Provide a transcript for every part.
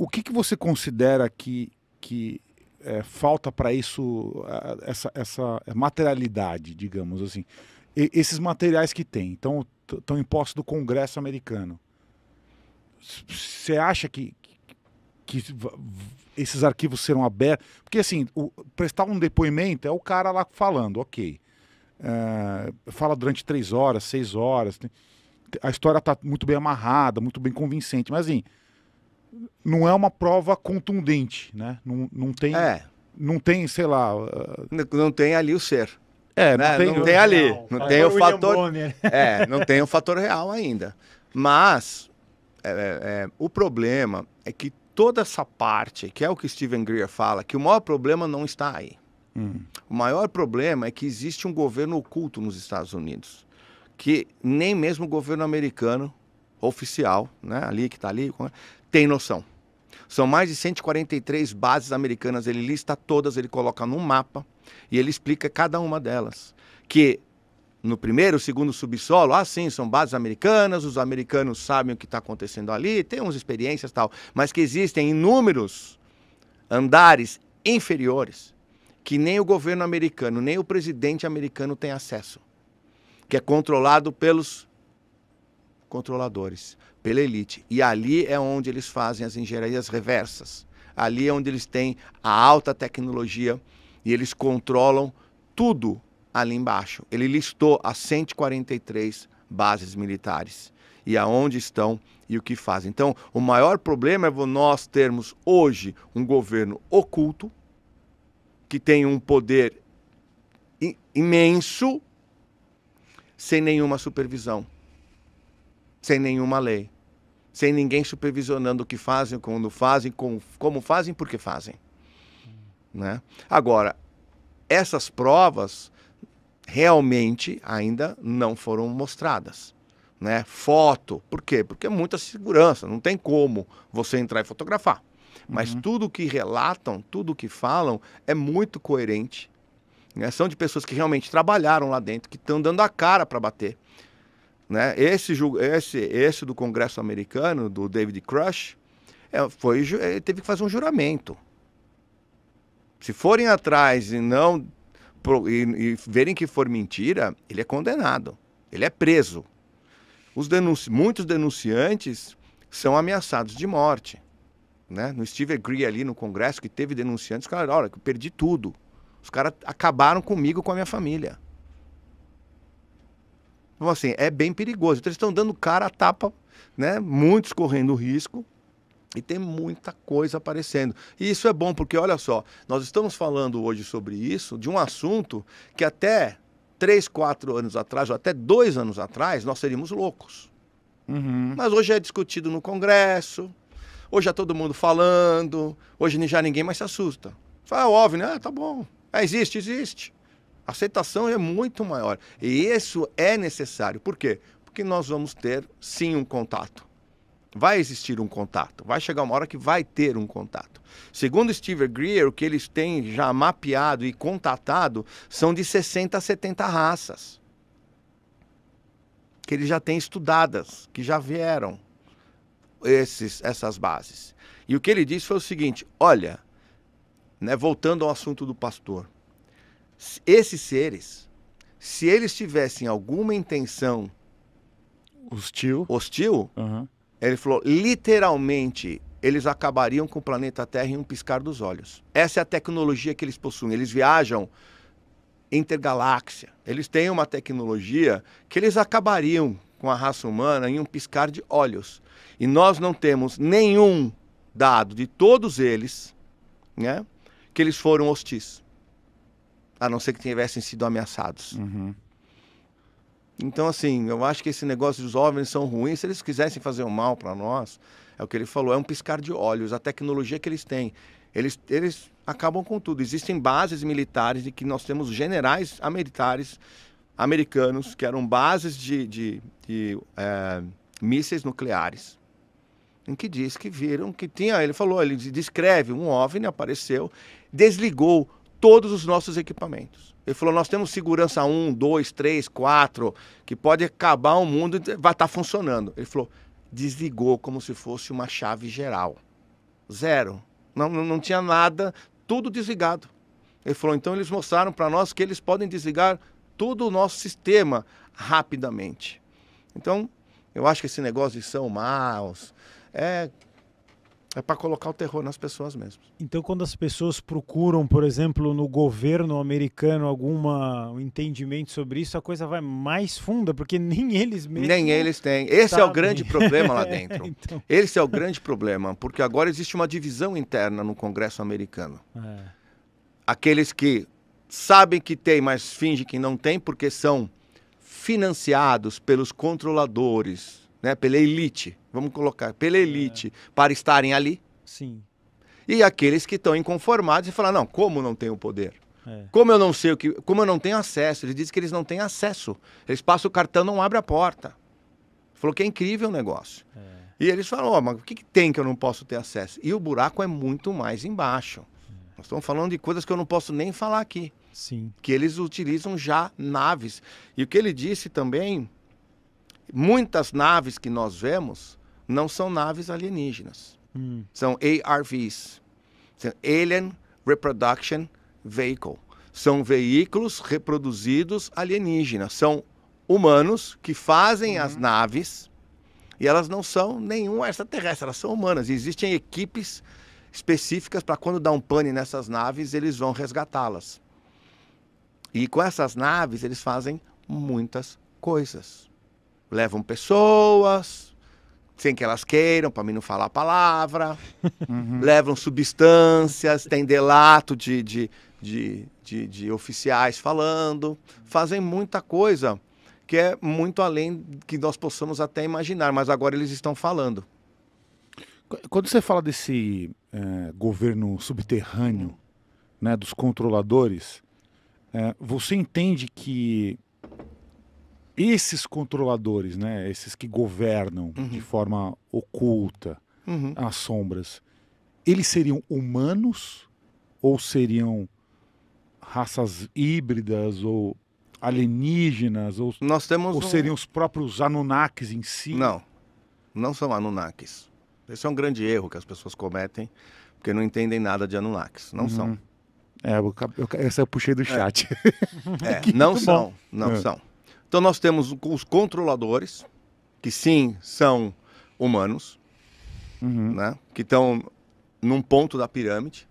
O que, que você considera que, que é, falta para isso, essa, essa materialidade, digamos assim? E, esses materiais que tem, então estão impostos do Congresso americano. Você acha que, que esses arquivos serão abertos? Porque, assim, o, prestar um depoimento é o cara lá falando, ok. É, fala durante três horas, seis horas. A história está muito bem amarrada, muito bem convincente. Mas, assim, não é uma prova contundente, né? Não, não tem. É. Não tem, sei lá. Ah, não, não tem ali o ser. É, não, né? tem, não tem ali. Não, não tem o fator. É, não tem o fator real ainda. Mas é, é, é, o problema é que toda essa parte, que é o que Steven Greer fala, que o maior problema não está aí. Hum. O maior problema é que existe um governo oculto nos Estados Unidos, que nem mesmo o governo americano oficial, né, ali que está ali, tem noção. São mais de 143 bases americanas, ele lista todas, ele coloca num mapa e ele explica cada uma delas. Que no primeiro, segundo subsolo, ah, sim, são bases americanas, os americanos sabem o que está acontecendo ali, tem umas experiências tal, mas que existem inúmeros andares inferiores que nem o governo americano, nem o presidente americano tem acesso, que é controlado pelos controladores, pela elite. E ali é onde eles fazem as engenharias reversas. Ali é onde eles têm a alta tecnologia e eles controlam tudo ali embaixo. Ele listou as 143 bases militares e aonde estão e o que fazem. Então, o maior problema é nós termos hoje um governo oculto que tem um poder imenso sem nenhuma supervisão sem nenhuma lei, sem ninguém supervisionando o que fazem, quando fazem, como fazem, por que fazem. Né? Agora, essas provas realmente ainda não foram mostradas. Né? Foto, por quê? Porque é muita segurança, não tem como você entrar e fotografar. Mas uhum. tudo que relatam, tudo que falam é muito coerente. Né? São de pessoas que realmente trabalharam lá dentro, que estão dando a cara para bater. Né? Esse, esse, esse do Congresso americano, do David Crush, é, foi, ele teve que fazer um juramento. Se forem atrás e não e, e verem que for mentira, ele é condenado, ele é preso. Os denunci, muitos denunciantes são ameaçados de morte. Né? No Steve Agree ali no Congresso, que teve denunciantes, cara, olha, que perdi tudo. Os caras acabaram comigo, com a minha família. Então, assim, é bem perigoso. Então, eles estão dando cara a tapa, né? Muitos correndo risco. E tem muita coisa aparecendo. E isso é bom, porque olha só, nós estamos falando hoje sobre isso, de um assunto que até três, quatro anos atrás, ou até dois anos atrás, nós seríamos loucos. Uhum. Mas hoje é discutido no Congresso, hoje é todo mundo falando, hoje já ninguém mais se assusta. Fala, ah, é óbvio, né? Ah, tá bom. É, existe, existe. A aceitação é muito maior. E isso é necessário. Por quê? Porque nós vamos ter, sim, um contato. Vai existir um contato. Vai chegar uma hora que vai ter um contato. Segundo Steve Greer, o que eles têm já mapeado e contatado são de 60 a 70 raças. Que eles já têm estudadas, que já vieram esses, essas bases. E o que ele disse foi o seguinte: olha, né, voltando ao assunto do pastor, esses seres, se eles tivessem alguma intenção hostil, hostil uhum. ele falou, literalmente, eles acabariam com o planeta Terra em um piscar dos olhos. Essa é a tecnologia que eles possuem. Eles viajam intergaláxia. Eles têm uma tecnologia que eles acabariam com a raça humana em um piscar de olhos. E nós não temos nenhum dado de todos eles, né, que eles foram hostis a não ser que tivessem sido ameaçados. Uhum. Então, assim, eu acho que esse negócio dos OVNIs são ruins. Se eles quisessem fazer o um mal para nós, é o que ele falou, é um piscar de olhos. A tecnologia que eles têm, eles, eles acabam com tudo. Existem bases militares de que nós temos generais militares americanos que eram bases de, de, de é, mísseis nucleares. Em que diz que viram que tinha, ele falou, ele descreve, um OVNI apareceu, desligou todos os nossos equipamentos. Ele falou: nós temos segurança 1, 2, 3, 4, que pode acabar o mundo, vai estar tá funcionando. Ele falou: desligou como se fosse uma chave geral. Zero. Não, não tinha nada, tudo desligado. Ele falou: então eles mostraram para nós que eles podem desligar todo o nosso sistema rapidamente. Então, eu acho que esse negócio de São Maus é é para colocar o terror nas pessoas mesmo. Então, quando as pessoas procuram, por exemplo, no governo americano alguma um entendimento sobre isso, a coisa vai mais funda, porque nem eles mesmos. Nem eles têm. Esse sabem. é o grande problema lá dentro. então... Esse é o grande problema, porque agora existe uma divisão interna no Congresso americano. É. Aqueles que sabem que tem, mas fingem que não tem, porque são financiados pelos controladores né? Pela elite, vamos colocar, pela elite, é. para estarem ali. Sim. E aqueles que estão inconformados e falar não, como não tenho poder? É. Como eu não sei o que, como eu não tenho acesso? Ele diz que eles não têm acesso. Eles passam o cartão, não abre a porta. Falou que é incrível o negócio. É. E eles falam, oh, mas o que, que, tem que eu não posso ter acesso? E o buraco é muito mais embaixo. É. Nós estamos falando de coisas que eu não posso nem falar aqui. Sim. Que eles utilizam já naves. E o que ele disse também Muitas naves que nós vemos não são naves alienígenas. Hum. São ARVs. Alien Reproduction Vehicle. São veículos reproduzidos alienígenas. São humanos que fazem hum. as uhum. naves e elas não são nenhum extraterrestre, elas são humanas. E existem equipes específicas para quando dá um pane nessas naves, eles vão resgatá-las. E com essas naves, eles fazem muitas coisas levam pessoas sem que elas queiram, para mim não falar a palavra, uhum. levam substâncias, tem delato de, de, de, de, de oficiais falando, fazem muita coisa que é muito além que nós possamos até imaginar, mas agora eles estão falando. Quando você fala desse é, governo subterrâneo, uhum. né, dos controladores, é, você entende que esses controladores, né, esses que governam uhum. de forma oculta uhum. as sombras, eles seriam humanos ou seriam raças híbridas ou alienígenas ou nós temos ou um... seriam os próprios anunnakis em si? Não, não são anunnakis. Esse é um grande erro que as pessoas cometem porque não entendem nada de anunnakis. Não uhum. são. É, eu, eu, essa eu puxei do é. chat. É, é não são, não é. são. Então nós temos os controladores, que sim são humanos, uhum. né? que estão num ponto da pirâmide.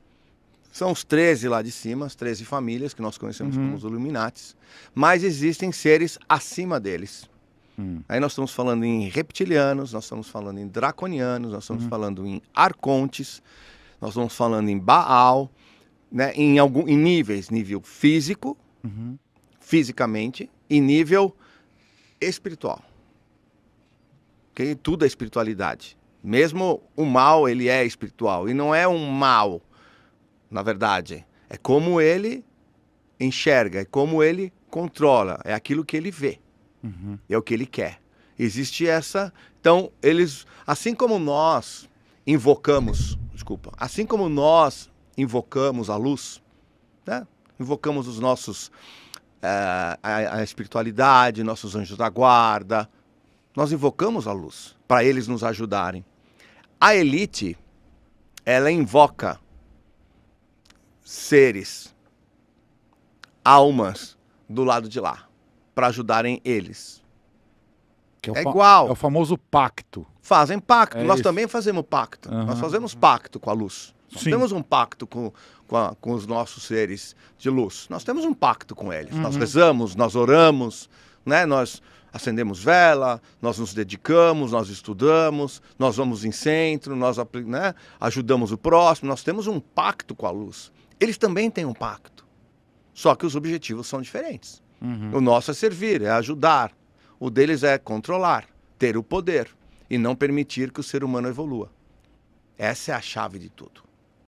São os 13 lá de cima, as 13 famílias que nós conhecemos uhum. como os Illuminates, mas existem seres acima deles. Uhum. Aí nós estamos falando em reptilianos, nós estamos falando em draconianos, nós estamos uhum. falando em arcontes, nós estamos falando em Baal, né, em, algum, em níveis, nível físico, uhum. fisicamente, em nível espiritual. Tudo é espiritualidade. Mesmo o mal, ele é espiritual. E não é um mal, na verdade. É como ele enxerga, é como ele controla, é aquilo que ele vê, uhum. é o que ele quer. Existe essa. Então, eles, assim como nós invocamos, desculpa, assim como nós invocamos a luz, né? invocamos os nossos eh, a, a, espiritualidade, nossos anjos da guarda. Nós invocamos a luz para eles nos ajudarem. A elite, ela invoca seres, almas do lado de lá para ajudarem eles. É, é, igual. É o famoso pacto. Fazem pacto. É Nós isso. também fazemos pacto. Uhum. Nós fazemos pacto com a luz. Nós Sim. temos um pacto com, com, a, com, os nossos seres de luz. Nós temos um pacto com eles. Uhum. Nós rezamos, nós oramos, né? nós acendemos vela, nós nos dedicamos, nós estudamos, nós vamos em centro, nós né? ajudamos o próximo. Nós temos um pacto com a luz. Eles também têm um pacto. Só que os objetivos são diferentes. Uhum. O nosso é servir, é ajudar. O deles é controlar, ter o poder e não permitir que o ser humano evolua. Essa é a chave de tudo.